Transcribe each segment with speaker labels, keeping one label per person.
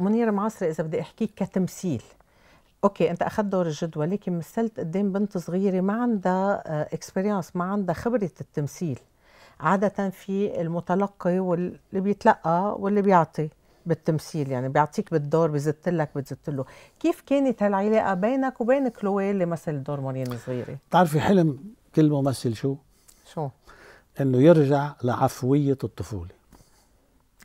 Speaker 1: منير معصره اذا بدي احكيك كتمثيل اوكي انت اخذت دور الجدوى لكن مثلت قدام بنت صغيره ما عندها اكسبيرينس آه، ما عندها خبره التمثيل عاده في المتلقي واللي بيتلقى واللي بيعطي بالتمثيل يعني بيعطيك بالدور بزت لك بتزت له كيف كانت هالعلاقه بينك وبين كلوي اللي مثل دور مريم
Speaker 2: صغيره بتعرفي حلم كل ممثل شو شو انه يرجع لعفويه الطفوله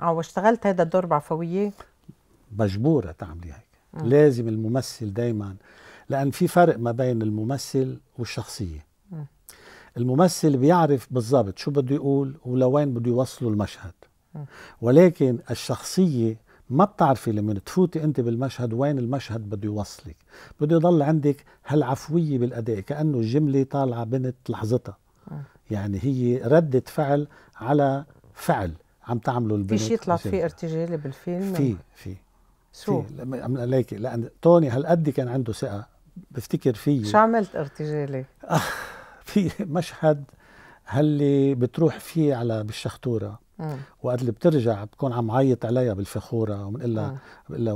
Speaker 1: اه واشتغلت هذا الدور بعفويه
Speaker 2: مجبوره تعملي هيك مم. آه. لازم الممثل دايما لان في فرق ما بين الممثل والشخصيه مم. آه. الممثل بيعرف بالضبط شو بده يقول ولوين بده يوصله المشهد مم. آه. ولكن الشخصيه ما بتعرفي لما تفوتي انت بالمشهد وين المشهد بده يوصلك بده يضل عندك هالعفويه بالاداء كانه الجمله طالعه بنت لحظتها يعني هي ردة فعل على فعل عم تعمله البنت في شيء طلع فيه
Speaker 1: ارتجالي بالفيلم في
Speaker 2: في شو؟ عم عليك لان توني هالقد كان عنده ثقه بفتكر فيي شو
Speaker 1: عملت ارتجالي؟
Speaker 2: آه، في مشهد هاللي بتروح فيه على بالشختوره وقت اللي بترجع بتكون عم عيط عليها بالفخوره وبنقول لها بقول لها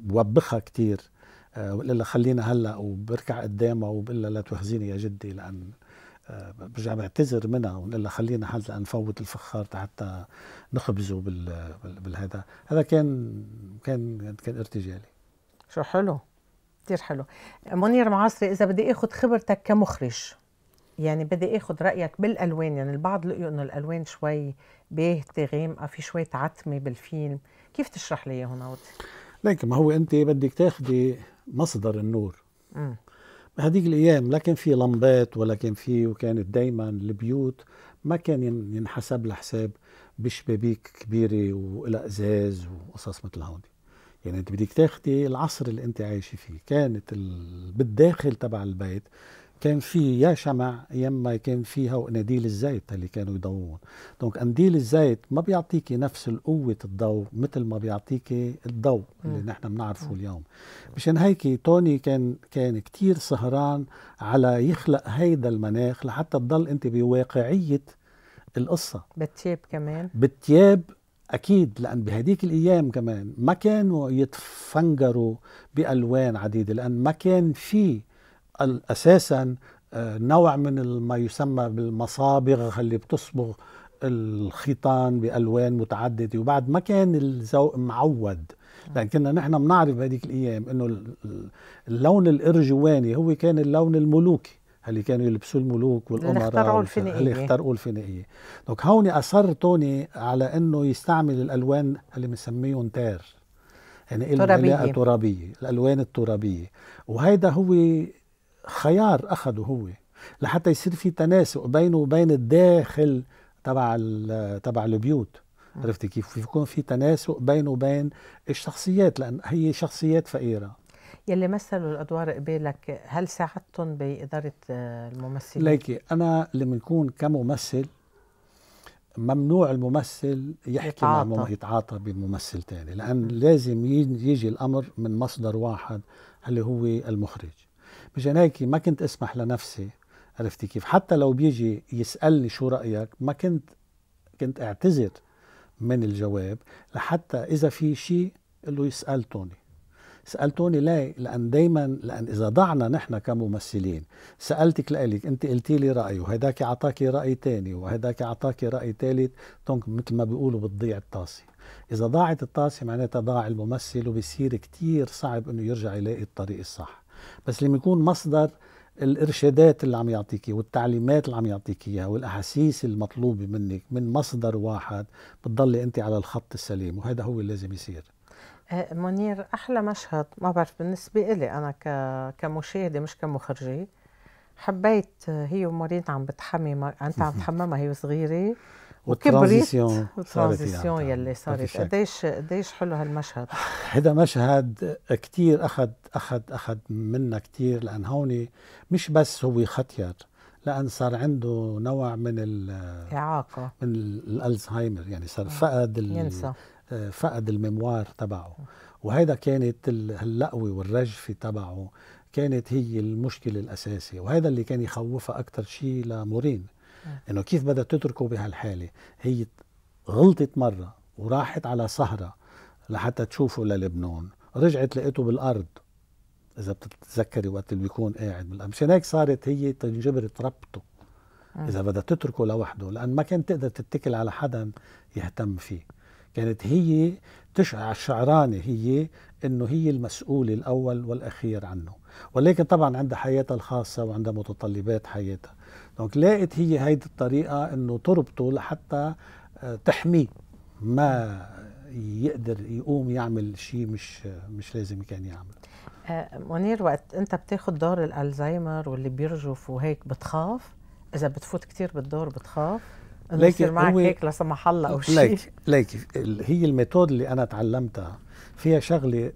Speaker 2: بوبخها كثير آه، بقول لها خلينا هلا وبركع قدامها وبقول لها لا تهزيني يا جدي لان برجع بعتذر منها ونقول لها خلينا هلا نفوت الفخار حتى نخبزه بال بالهذا هذا كان كان كان ارتجالي شو حلو كثير حلو
Speaker 1: منير معاصري اذا بدي اخذ خبرتك كمخرج يعني بدي اخذ رايك بالالوان يعني البعض لقيوا انه الالوان شوي باهته غامقه في شويه عتمه بالفيلم كيف تشرح لي اياهم
Speaker 2: لكن ما هو انت بدك تاخذي مصدر النور مم. بهذيك الايام لا كان في لمبات ولا كان في وكانت دائما البيوت ما كان ينحسب لحساب بشبابيك كبيره وإلى ازاز وقصص مثل هون يعني انت بدك تاخدي العصر اللي انت عايشه فيه كانت بالداخل تبع البيت كان في يا شمع يا اما كان هو قناديل الزيت اللي كانوا يضوون دونك قنديل الزيت ما بيعطيكي نفس القوة الضوء مثل ما بيعطيكي الضوء اللي نحن بنعرفه اليوم مشان هيك توني كان كان كثير سهران على يخلق هيدا المناخ لحتى تضل انت بواقعية القصة
Speaker 1: بالتياب كمان
Speaker 2: بالتياب اكيد لان بهديك الايام كمان ما كانوا يتفنجروا بالوان عديده لان ما كان في اساسا آه، نوع من ما يسمى بالمصابغ اللي بتصبغ الخيطان بالوان متعدده وبعد ما كان الذوق معود لان كنا نحن بنعرف هذيك الايام انه اللون الارجواني هو كان اللون الملوكي اللي كانوا يلبسوا الملوك والامراء اللي اخترقوا الفينيقيه اللي دونك هون اصر توني على انه يستعمل الالوان اللي بنسميهم تار يعني ترابية. ترابيه الالوان الترابيه وهيدا هو خيار أخده هو لحتى يصير في تناسق بينه وبين الداخل تبع تبع البيوت عرفتي كيف يكون في تناسق بينه وبين الشخصيات لان هي شخصيات فقيره
Speaker 1: يلي مثلوا الادوار قبالك هل ساعدتهم باداره آه، الممثلين؟
Speaker 2: ليكي انا لما بنكون كممثل ممنوع الممثل يحكي يتعاطى. مع يتعاطى بممثل ثاني لان لازم يجي الامر من مصدر واحد اللي هو المخرج مشان هيك ما كنت اسمح لنفسي عرفتي كيف حتى لو بيجي يسألني شو رأيك ما كنت كنت اعتذر من الجواب لحتى إذا في شيء له يسأل توني سأل توني ليه؟ لأن دايما لأن إذا ضعنا نحن كممثلين سألتك لإلك أنت قلتي لي رأي وهداك اعطاك رأي ثاني وهداك اعطاك رأي ثالث تونك مثل ما بيقولوا بتضيع الطاسة إذا ضاعت الطاسة معناتها ضاع الممثل وبصير كتير صعب أنه يرجع يلاقي الطريق الصح بس لما يكون مصدر الارشادات اللي عم يعطيك والتعليمات اللي عم يعطيك اياها والاحاسيس المطلوبه منك من مصدر واحد بتضلي انت على الخط السليم وهذا هو اللي لازم يصير
Speaker 1: آه، منير احلى مشهد ما بعرف بالنسبه لي انا كمشاهده مش كمخرجه حبيت آه، هي ومارين عم بتحمي انت عم تحممها هي وصغيره
Speaker 2: وكبريت والترانزيسيون يعني يلي صارت
Speaker 1: قديش قديش حلو هالمشهد
Speaker 2: هذا مشهد كثير اخذ اخذ اخذ منا كثير لان هون مش بس هو ختير لان صار عنده نوع من الاعاقه من الالزهايمر يعني صار فقد ينسى آه، فقد الميموار تبعه وهيدا كانت اللقوه والرجفه تبعه كانت هي المشكله الاساسيه وهذا اللي كان يخوفها اكثر شيء لمورين آه. انه كيف بدها تتركه بهالحاله هي غلطت مره وراحت على سهره لحتى تشوفه للبنان رجعت لقيته بالارض اذا بتتذكري وقت اللي بيكون قاعد بالارض مشان هيك صارت هي تنجبر تربطه آه. اذا بدها تتركه لوحده لان ما كانت تقدر تتكل على حدا يهتم فيه كانت هي تشعر الشعرانه هي انه هي المسؤوله الاول والاخير عنه ولكن طبعا عندها حياتها الخاصه وعندها متطلبات حياتها دونك لقيت هي هيدي الطريقه انه تربطه لحتى آه، تحميه ما يقدر يقوم يعمل شيء مش آه، مش لازم كان يعمل
Speaker 1: آه، منير وقت انت بتاخد دور الالزهايمر واللي بيرجف وهيك بتخاف اذا بتفوت كتير بالدور بتخاف ليكي يصير معك هيك لا سمح الله او شيء ليك
Speaker 2: ليك هي الميثود اللي انا تعلمتها فيها شغله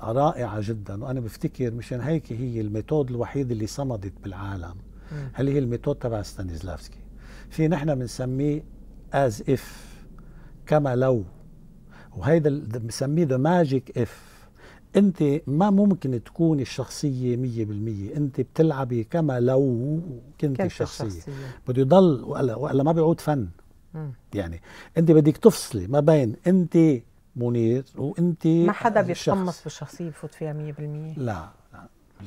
Speaker 2: رائعه جدا وانا بفتكر مشان هيك هي الميثود الوحيده اللي صمدت بالعالم اللي هي الميثود تبع ستانيسلافسكي في نحن بنسميه از اف كما لو وهيدا بنسميه ذا ماجيك اف انت ما ممكن تكوني الشخصيه 100% انت بتلعبي كما لو كنت الشخصيه, الشخصية. بده يضل ولا, ولا ما بيعود فن مم. يعني انت بدك تفصلي ما بين انت منير وانت ما حدا بيتقمص
Speaker 1: بالشخصيه بفوت فيها 100% لا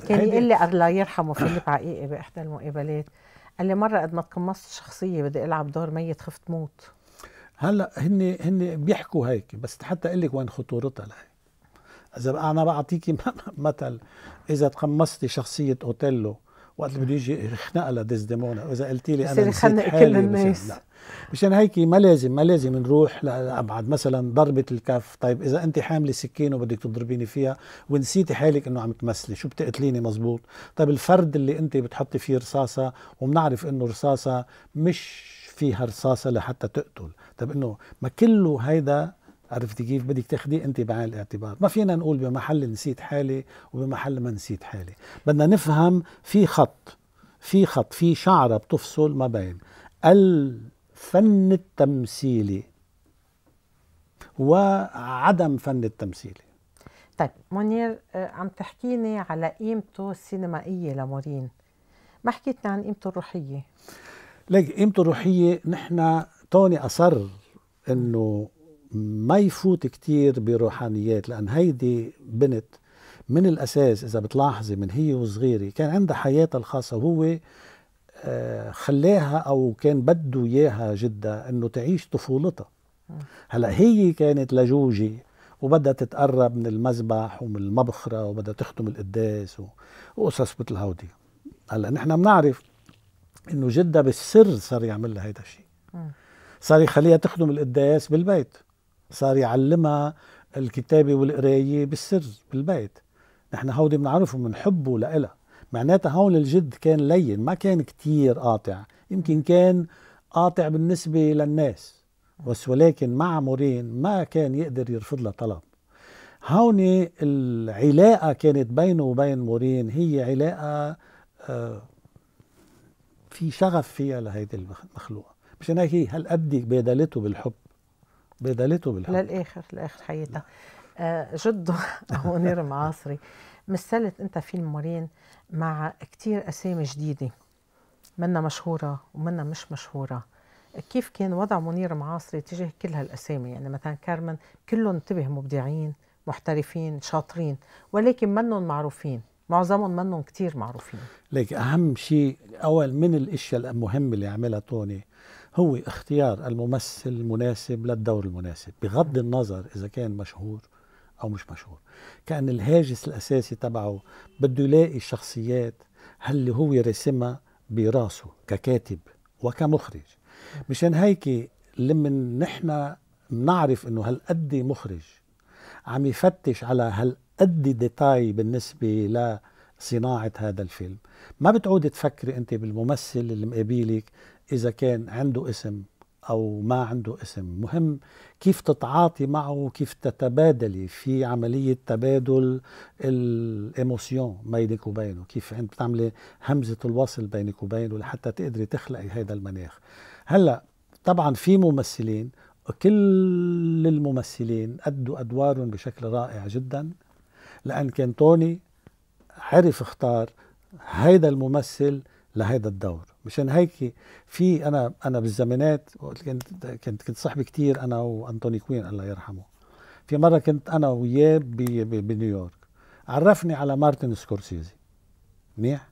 Speaker 1: كان يعني يقول لي الله يرحمه فيليب عقيقي باحدى إيه- إيه- المقابلات قال لي مره قد ما تقمصت شخصيه بدي العب دور ميت خفت
Speaker 2: موت هلا هن هن بيحكوا هيك بس حتى اقول لك وين خطورتها لهي اذا انا بعطيكي مثل اذا تقمصتي شخصيه اوتيلو وقت اللي بده يجي خناقه لديزديمونا واذا قلتي لي انا نسيت حالي كل الناس مشان هيك ما لازم ما لازم نروح لابعد مثلا ضربه الكف طيب اذا انت حامله سكين وبدك تضربيني فيها ونسيتي حالك انه عم تمثلي شو بتقتليني مزبوط طيب الفرد اللي انت بتحطي فيه رصاصه وبنعرف انه رصاصه مش فيها رصاصه لحتى تقتل طيب انه ما كله هيدا عرفتي كيف بدك تاخدي انت بعين الاعتبار ما فينا نقول بمحل نسيت حالي وبمحل ما نسيت حالي بدنا نفهم في خط في خط في شعره بتفصل ما بين الفن التمثيلي وعدم فن التمثيلي
Speaker 1: طيب منير آه، عم تحكيني على قيمته السينمائيه لمورين ما حكيتنا عن قيمته الروحيه
Speaker 2: لك قيمته الروحيه نحن توني اصر انه ما يفوت كتير بروحانيات لأن هيدي بنت من الأساس إذا بتلاحظي من هي وصغيرة كان عندها حياتها الخاصة وهو آه، خلاها أو كان بده إياها جدا أنه تعيش طفولتها هلا هي كانت لجوجي وبدها تتقرب من المذبح ومن المبخرة وبدها تختم القداس وقصص مثل هودي هلا نحن بنعرف انه جدا بالسر صار يعمل لها هيدا الشيء صار يخليها تخدم القداس بالبيت صار يعلمها الكتابة والقراية بالسر بالبيت نحن هودي بنعرفه بنحبه لإلها معناتها هون الجد كان لين ما كان كتير قاطع يمكن كان قاطع بالنسبة للناس بس ولكن مع مورين ما كان يقدر يرفض لها طلب هون العلاقة كانت بينه وبين مورين هي علاقة آه، في شغف فيها لهيدي المخلوقة مشان هيك هالقد بادلته بالحب بدلته بالحب
Speaker 1: للاخر لاخر حياتها آه جده منير معاصري مثلت انت فيلم مارين مع كتير اسامي جديده منا مشهوره ومنا مش مشهوره كيف كان وضع منير معاصري تجاه كل هالاسامي يعني مثلا كارمن كلهم انتبه مبدعين محترفين شاطرين ولكن منهم معروفين معظمهم منهم كتير معروفين
Speaker 2: ليك اهم شيء اول من الاشياء المهمه اللي عملها توني هو اختيار الممثل المناسب للدور المناسب بغض النظر اذا كان مشهور او مش مشهور كان الهاجس الاساسي تبعه بده يلاقي الشخصيات اللي هو رسمها براسه ككاتب وكمخرج مشان هيك لما نحن بنعرف انه هالقد مخرج عم يفتش على هالقد ديتاي بالنسبه ل صناعة هذا الفيلم ما بتعودي تفكري أنت بالممثل اللي مقابلك إذا كان عنده اسم أو ما عنده اسم مهم كيف تتعاطي معه وكيف تتبادلي في عملية تبادل الإيموسيون بينك وبينه كيف عند بتعملي همزة الوصل بينك وبينه لحتى تقدري تخلقي هذا المناخ هلأ طبعا في ممثلين كل الممثلين أدوا أدوارهم بشكل رائع جدا لأن كان توني عرف اختار هيدا الممثل لهيدا الدور مشان هيك في انا انا بالزمانات كنت كنت كنت صاحبي كثير انا وانطوني كوين الله يرحمه في مره كنت انا وياه بنيويورك عرفني على مارتن سكورسيزي منيح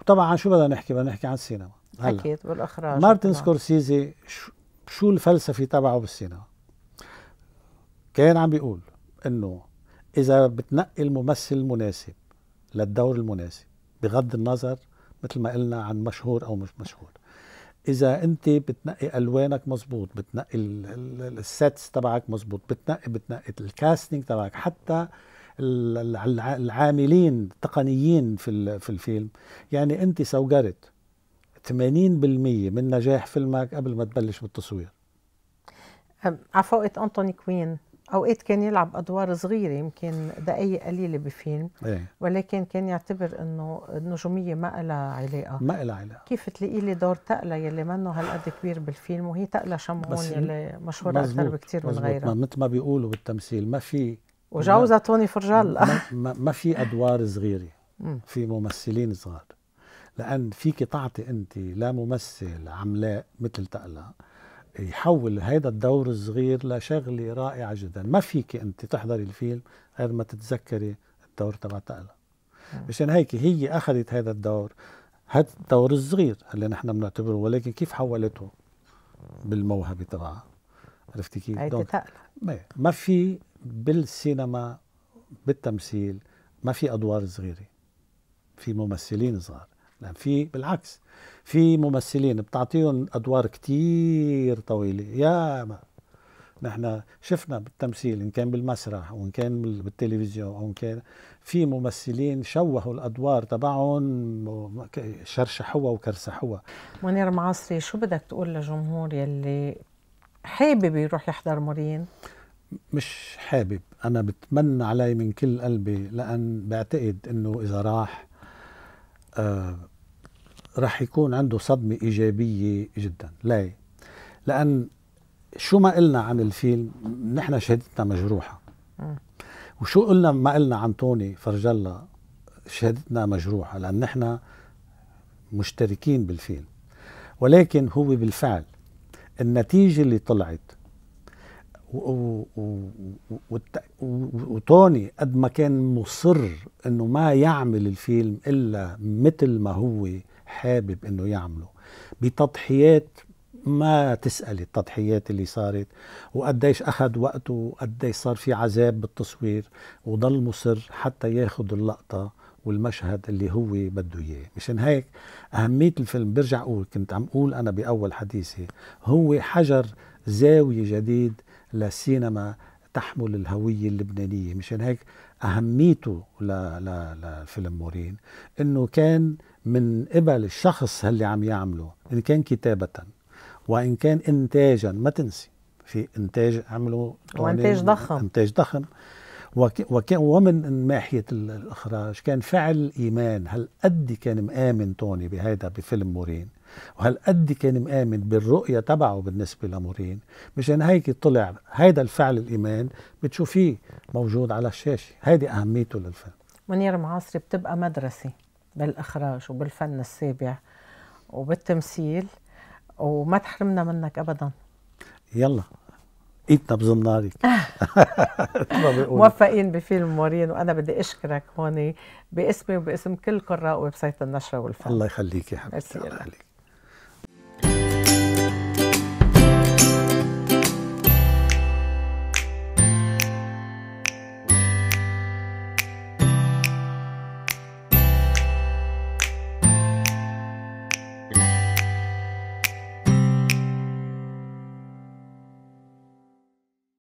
Speaker 2: وطبعا عن شو بدنا نحكي بدنا نحكي عن السينما هلا اكيد
Speaker 1: بالاخراج مارتن نعم.
Speaker 2: سكورسيزي شو الفلسفه تبعه بالسينما كان عم بيقول انه اذا بتنقي الممثل المناسب للدور المناسب بغض النظر مثل ما قلنا عن مشهور او مش مشهور اذا انت بتنقي الوانك مزبوط بتنقي السيتس تبعك مزبوط بتنقي بتنقي الكاستنج تبعك حتى العاملين التقنيين في في الفيلم يعني انت سوقرت 80% من نجاح فيلمك قبل ما تبلش بالتصوير
Speaker 1: عفوقة أنتوني كوين اوقات كان يلعب ادوار صغيره يمكن دقائق قليله بفيلم إيه. ولكن كان يعتبر انه النجوميه ما لها علاقه ما لها علاقه كيف تلاقي لي دور تقلا يلي منه هالقد كبير بالفيلم وهي تقلا شمعون يلي مشهوره اكثر بكثير من غيرها
Speaker 2: مثل ما بيقولوا بالتمثيل ما في وجوزها توني فرجال ما, ما, ما في ادوار صغيره في ممثلين صغار لان فيك تعطي انت لا ممثل عملاق مثل تقلا يحول هذا الدور الصغير لشغلة رائعة جدا ما فيك أنت تحضري الفيلم غير ما تتذكري الدور تبع تقلا مشان هيك هي أخذت هذا الدور هذا الدور الصغير اللي نحن بنعتبره ولكن كيف حولته بالموهبة تبعها عرفتي كيف؟ ما, ما في بالسينما بالتمثيل ما في أدوار صغيرة في ممثلين صغار نعم، في بالعكس في ممثلين بتعطيهم ادوار كتير طويله يا ما نحن شفنا بالتمثيل ان كان بالمسرح وان كان بالتلفزيون وان كان في ممثلين شوهوا الادوار تبعهم شرشحوها وكرسحوها
Speaker 1: منير معصري شو بدك تقول للجمهور يلي حابب يروح يحضر مورين
Speaker 2: مش حابب انا بتمنى علي من كل قلبي لان بعتقد انه اذا راح آه رح يكون عنده صدمة إيجابية جدا ليه؟ لأن شو ما قلنا عن الفيلم نحن شهادتنا مجروحة وشو قلنا ما قلنا عن توني فرجلا شهادتنا مجروحة لأن نحن مشتركين بالفيلم ولكن هو بالفعل النتيجة اللي طلعت وتوني قد ما كان مصر انه ما يعمل الفيلم الا مثل ما هو حابب انه يعمله بتضحيات ما تسألي التضحيات اللي صارت وقديش أخذ وقته وقديش صار في عذاب بالتصوير وضل مصر حتى ياخذ اللقطة والمشهد اللي هو بده اياه مشان هيك أهمية الفيلم برجع أقول كنت عم أقول أنا بأول حديثي هو حجر زاوية جديد للسينما تحمل الهوية اللبنانية مشان هيك أهميته لفيلم مورين إنه كان من قبل الشخص اللي عم يعمله ان كان كتابه وان كان انتاجا ما تنسي في انتاج عملوا وانتاج ضخم انتاج ضخم وك ومن ناحيه الاخراج كان فعل ايمان هل قد كان مآمن توني بهيدا بفيلم مورين وهل قد كان مآمن بالرؤية تبعه بالنسبة لمورين مشان هيك طلع هيدا الفعل الإيمان بتشوفيه موجود على الشاشة هيدي أهميته للفيلم
Speaker 1: منير معاصري بتبقى مدرسة بالاخراج وبالفن السابع وبالتمثيل وما تحرمنا منك ابدا
Speaker 2: يلا ايدنا نارك
Speaker 1: موفقين بفيلم مورين وانا بدي اشكرك هون باسمي وباسم كل قراء ويب سايت النشره
Speaker 2: والفن الله يخليك يا حبيبتي الله يخليك